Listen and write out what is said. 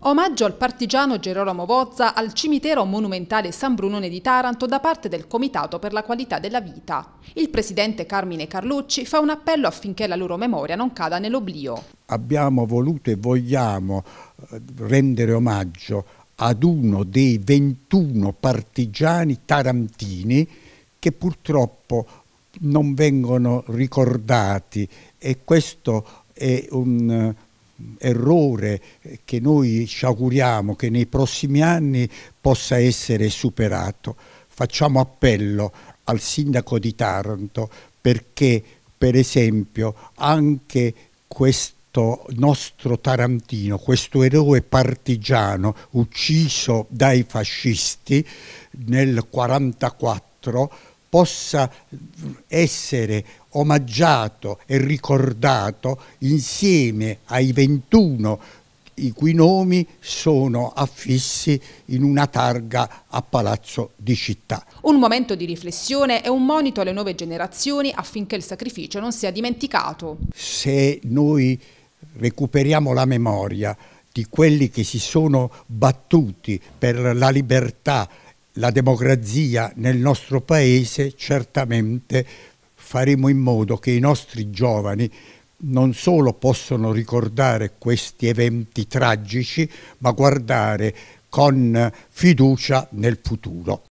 Omaggio al partigiano Gerolamo Vozza al cimitero monumentale San Brunone di Taranto da parte del Comitato per la qualità della vita. Il presidente Carmine Carlucci fa un appello affinché la loro memoria non cada nell'oblio. Abbiamo voluto e vogliamo eh, rendere omaggio ad uno dei 21 partigiani tarantini che purtroppo non vengono ricordati e questo è un eh, errore che noi ci auguriamo che nei prossimi anni possa essere superato. Facciamo appello al sindaco di Taranto perché per esempio anche questo nostro tarantino, questo eroe partigiano ucciso dai fascisti nel 1944 possa essere omaggiato e ricordato insieme ai 21 i cui nomi sono affissi in una targa a Palazzo di Città. Un momento di riflessione e un monito alle nuove generazioni affinché il sacrificio non sia dimenticato. Se noi recuperiamo la memoria di quelli che si sono battuti per la libertà la democrazia nel nostro paese, certamente faremo in modo che i nostri giovani non solo possono ricordare questi eventi tragici, ma guardare con fiducia nel futuro.